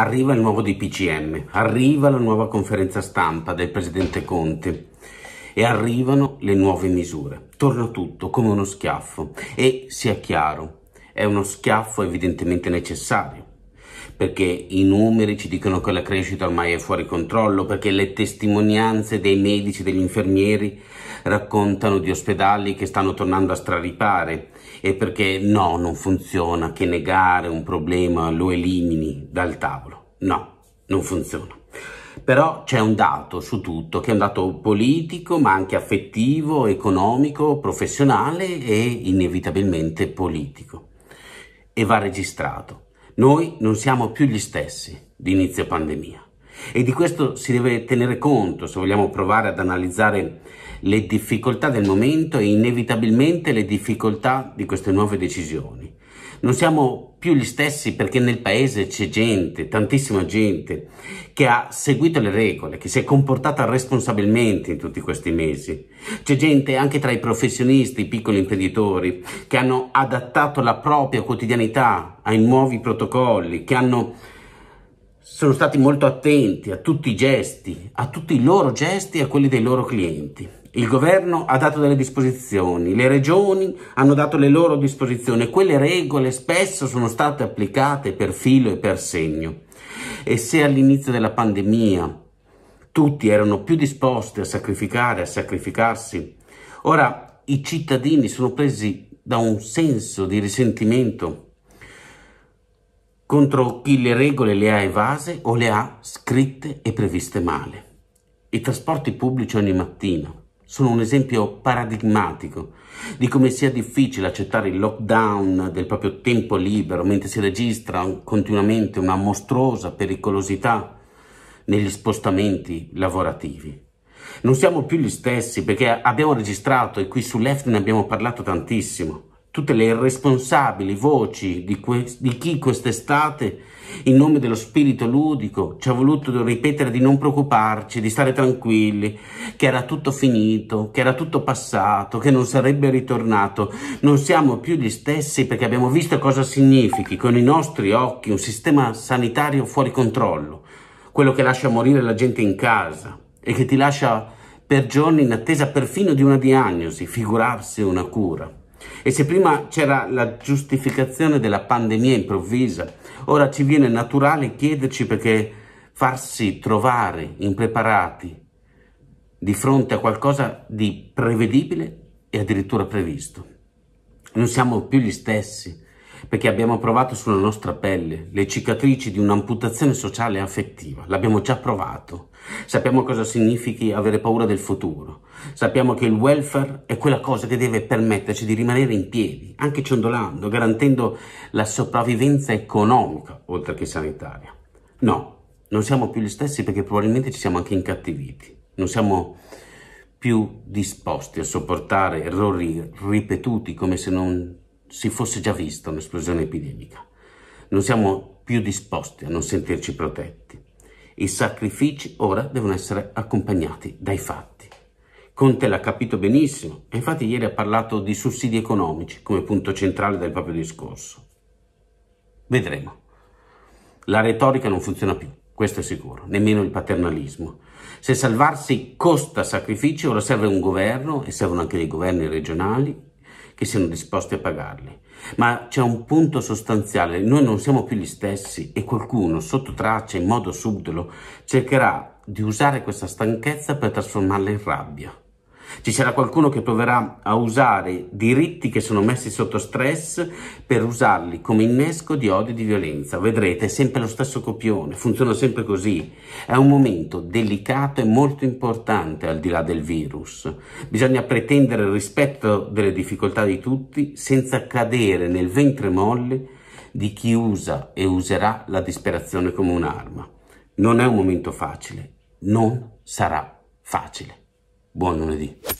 Arriva il nuovo DPCM, arriva la nuova conferenza stampa del presidente Conte e arrivano le nuove misure. Torna tutto come uno schiaffo e sia chiaro, è uno schiaffo evidentemente necessario perché i numeri ci dicono che la crescita ormai è fuori controllo, perché le testimonianze dei medici e degli infermieri raccontano di ospedali che stanno tornando a straripare e perché no, non funziona che negare un problema lo elimini dal tavolo. No, non funziona. Però c'è un dato su tutto, che è un dato politico, ma anche affettivo, economico, professionale e inevitabilmente politico. E va registrato. Noi non siamo più gli stessi di inizio pandemia e di questo si deve tenere conto se vogliamo provare ad analizzare le difficoltà del momento e inevitabilmente le difficoltà di queste nuove decisioni. Non siamo più gli stessi perché nel paese c'è gente, tantissima gente, che ha seguito le regole, che si è comportata responsabilmente in tutti questi mesi. C'è gente anche tra i professionisti, i piccoli imprenditori, che hanno adattato la propria quotidianità ai nuovi protocolli, che hanno sono stati molto attenti a tutti i gesti, a tutti i loro gesti e a quelli dei loro clienti. Il governo ha dato delle disposizioni, le regioni hanno dato le loro disposizioni quelle regole spesso sono state applicate per filo e per segno. E se all'inizio della pandemia tutti erano più disposti a sacrificare, a sacrificarsi, ora i cittadini sono presi da un senso di risentimento contro chi le regole le ha evase o le ha scritte e previste male. I trasporti pubblici ogni mattina sono un esempio paradigmatico di come sia difficile accettare il lockdown del proprio tempo libero mentre si registra continuamente una mostruosa pericolosità negli spostamenti lavorativi. Non siamo più gli stessi perché abbiamo registrato e qui su Left ne abbiamo parlato tantissimo tutte le irresponsabili voci di, di chi quest'estate, in nome dello spirito ludico, ci ha voluto ripetere di non preoccuparci, di stare tranquilli, che era tutto finito, che era tutto passato, che non sarebbe ritornato. Non siamo più gli stessi perché abbiamo visto cosa significhi con i nostri occhi un sistema sanitario fuori controllo, quello che lascia morire la gente in casa e che ti lascia per giorni in attesa perfino di una diagnosi, figurarsi una cura. E se prima c'era la giustificazione della pandemia improvvisa, ora ci viene naturale chiederci perché farsi trovare impreparati di fronte a qualcosa di prevedibile e addirittura previsto. Non siamo più gli stessi, perché abbiamo provato sulla nostra pelle le cicatrici di un'amputazione sociale e affettiva, l'abbiamo già provato. Sappiamo cosa significhi avere paura del futuro, sappiamo che il welfare è quella cosa che deve permetterci di rimanere in piedi, anche ciondolando, garantendo la sopravvivenza economica oltre che sanitaria. No, non siamo più gli stessi perché probabilmente ci siamo anche incattiviti, non siamo più disposti a sopportare errori ripetuti come se non si fosse già vista un'esplosione epidemica. Non siamo più disposti a non sentirci protetti. I sacrifici ora devono essere accompagnati dai fatti. Conte l'ha capito benissimo e infatti ieri ha parlato di sussidi economici come punto centrale del proprio discorso. Vedremo. La retorica non funziona più, questo è sicuro, nemmeno il paternalismo. Se salvarsi costa sacrifici, ora serve un governo e servono anche dei governi regionali che siano disposti a pagarli. Ma c'è un punto sostanziale, noi non siamo più gli stessi e qualcuno sotto traccia, in modo subdolo, cercherà di usare questa stanchezza per trasformarla in rabbia. Ci sarà qualcuno che proverà a usare diritti che sono messi sotto stress per usarli come innesco di odio e di violenza. Vedrete, è sempre lo stesso copione, funziona sempre così. È un momento delicato e molto importante al di là del virus. Bisogna pretendere il rispetto delle difficoltà di tutti senza cadere nel ventre molle di chi usa e userà la disperazione come un'arma. Non è un momento facile, non sarà facile. Buon lunedì!